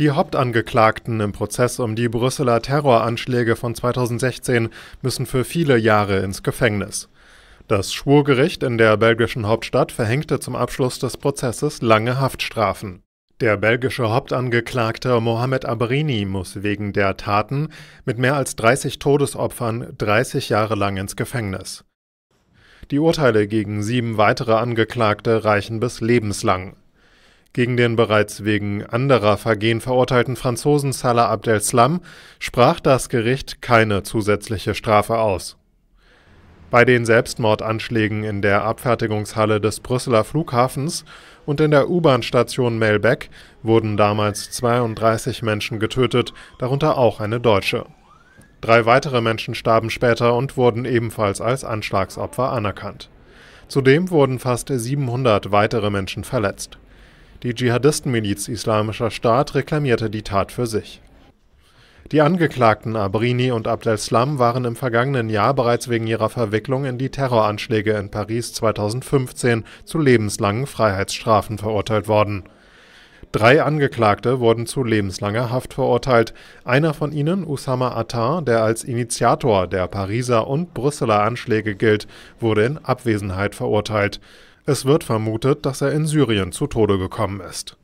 Die Hauptangeklagten im Prozess um die Brüsseler Terroranschläge von 2016 müssen für viele Jahre ins Gefängnis. Das Schwurgericht in der belgischen Hauptstadt verhängte zum Abschluss des Prozesses lange Haftstrafen. Der belgische Hauptangeklagte Mohamed Abrini muss wegen der Taten mit mehr als 30 Todesopfern 30 Jahre lang ins Gefängnis. Die Urteile gegen sieben weitere Angeklagte reichen bis lebenslang. Gegen den bereits wegen anderer Vergehen verurteilten Franzosen Salah Abdel-Slam sprach das Gericht keine zusätzliche Strafe aus. Bei den Selbstmordanschlägen in der Abfertigungshalle des Brüsseler Flughafens und in der U-Bahn-Station Melbeck wurden damals 32 Menschen getötet, darunter auch eine Deutsche. Drei weitere Menschen starben später und wurden ebenfalls als Anschlagsopfer anerkannt. Zudem wurden fast 700 weitere Menschen verletzt. Die Dschihadistenmiliz Islamischer Staat reklamierte die Tat für sich. Die Angeklagten Abrini und Abdel-Slam waren im vergangenen Jahr bereits wegen ihrer Verwicklung in die Terroranschläge in Paris 2015 zu lebenslangen Freiheitsstrafen verurteilt worden. Drei Angeklagte wurden zu lebenslanger Haft verurteilt. Einer von ihnen, Usama Attar, der als Initiator der Pariser und Brüsseler Anschläge gilt, wurde in Abwesenheit verurteilt. Es wird vermutet, dass er in Syrien zu Tode gekommen ist